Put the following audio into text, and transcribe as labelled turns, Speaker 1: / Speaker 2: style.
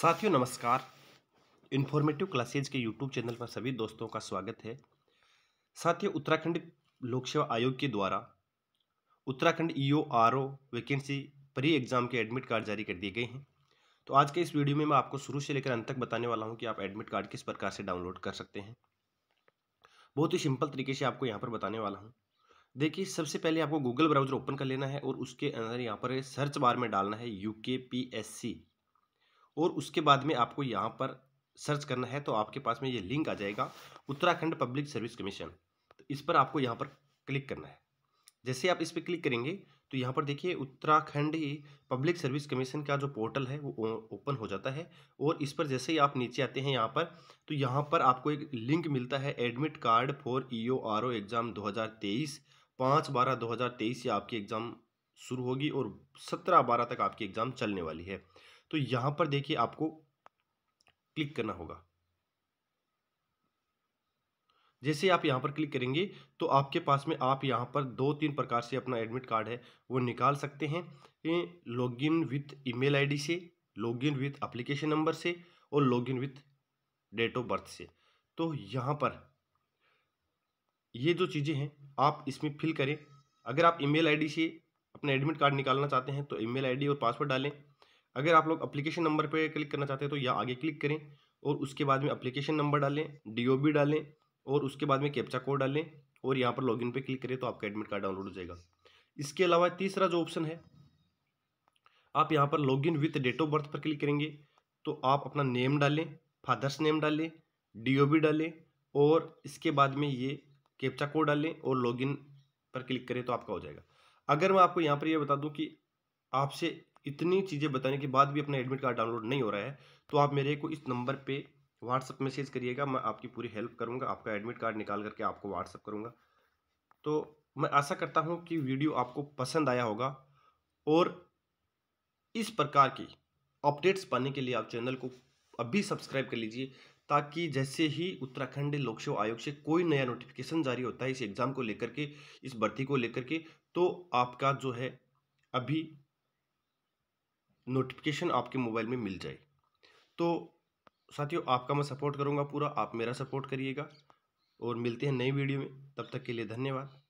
Speaker 1: साथियों नमस्कार informative classes के यूट्यूब चैनल पर सभी दोस्तों का स्वागत है साथियों उत्तराखंड लोक सेवा आयोग के द्वारा Uttarakhand E O R O vacancy pre exam के एडमिट कार्ड जारी कर दिए गए हैं तो आज के इस वीडियो में मैं आपको शुरू से लेकर अंत तक बताने वाला हूँ कि आप एडमिट कार्ड किस प्रकार से डाउनलोड कर सकते हैं बहुत ही सिंपल तरीके से आपको यहाँ पर बताने वाला हूँ देखिए सबसे पहले आपको गूगल ब्राउज़र ओपन कर लेना है और उसके अंदर यहाँ पर सर्च बार में डालना है यू के पी एस सी और उसके बाद में आपको यहाँ पर सर्च करना है तो आपके पास में ये लिंक आ जाएगा उत्तराखंड पब्लिक सर्विस कमीशन तो इस पर आपको यहाँ पर क्लिक करना है जैसे आप इस पर क्लिक करेंगे तो यहाँ पर देखिए उत्तराखंड ही पब्लिक सर्विस कमीशन का जो पोर्टल है वो ओपन हो जाता है और इस पर जैसे ही आप नीचे आते हैं यहाँ पर तो यहाँ पर आपको एक लिंक मिलता है admit card for E O R O exam दो हज़ार तेईस पाँच बारह दो हज़ार तेईस से आपकी एग्ज़ाम शुरू होगी और सत्रह बारह तक आपकी एग्ज़ाम चलने वाली है तो यहाँ पर देखिए आपको क्लिक करना होगा जैसे आप यहाँ पर क्लिक करेंगे तो आपके पास में आप यहाँ पर दो तीन प्रकार से अपना एडमिट कार्ड है वो निकाल सकते हैं log in with email ID से log in with application number से और login with date of birth से तो यहाँ पर ये जो चीज़ें हैं आप इसमें फिल करें अगर आप ईमेल आईडी से अपना एडमिट कार्ड निकालना चाहते हैं तो ईमेल आईडी और पासवर्ड डालें अगर आप लोग अप्लीकेशन नंबर पर क्लिक करना चाहते हैं तो या आगे क्लिक करें और उसके बाद में अप्लीकेशन नंबर डालें डी डालें और उसके बाद में कैप्चा कोड डालें और यहाँ पर लॉगिन पे क्लिक करें तो आपका एडमिट कार्ड डाउनलोड हो जाएगा इसके अलावा तीसरा जो ऑप्शन है आप यहाँ पर login with date of birth पर क्लिक करेंगे तो आप अपना नेम डालें फादर्स नेम डालें बी डालें और इसके बाद में ये कैप्चा कोड डालें और लॉगिन पर क्लिक करें तो आपका हो जाएगा अगर मैं आपको यहाँ पर यह बता दूँ कि आपसे इतनी चीज़ें बताने के बाद भी अपना एडमिट कार्ड डाउनलोड नहीं हो रहा है तो आप मेरे को इस नंबर पे व्हाट्सअप मैसेज करिएगा मैं आपकी पूरी हेल्प करूँगा आपका एडमिट कार्ड निकाल करके आपको व्हाट्सअप करूँगा तो मैं आशा करता हूँ कि वीडियो आपको पसंद आया होगा और इस प्रकार की अपडेट्स पाने के लिए आप चैनल को अभी सब्सक्राइब कर लीजिए ताकि जैसे ही उत्तराखंड लोक सेवा आयोग से कोई नया नोटिफिकेशन जारी होता है इस एग्ज़ाम को लेकर के इस भर्ती को लेकर के तो आपका जो है अभी नोटिफिकेशन आपके मोबाइल में मिल जाए तो साथियों आपका मैं सपोर्ट करूँगा पूरा आप मेरा सपोर्ट करिएगा और मिलते हैं नई वीडियो में तब तक के लिए धन्यवाद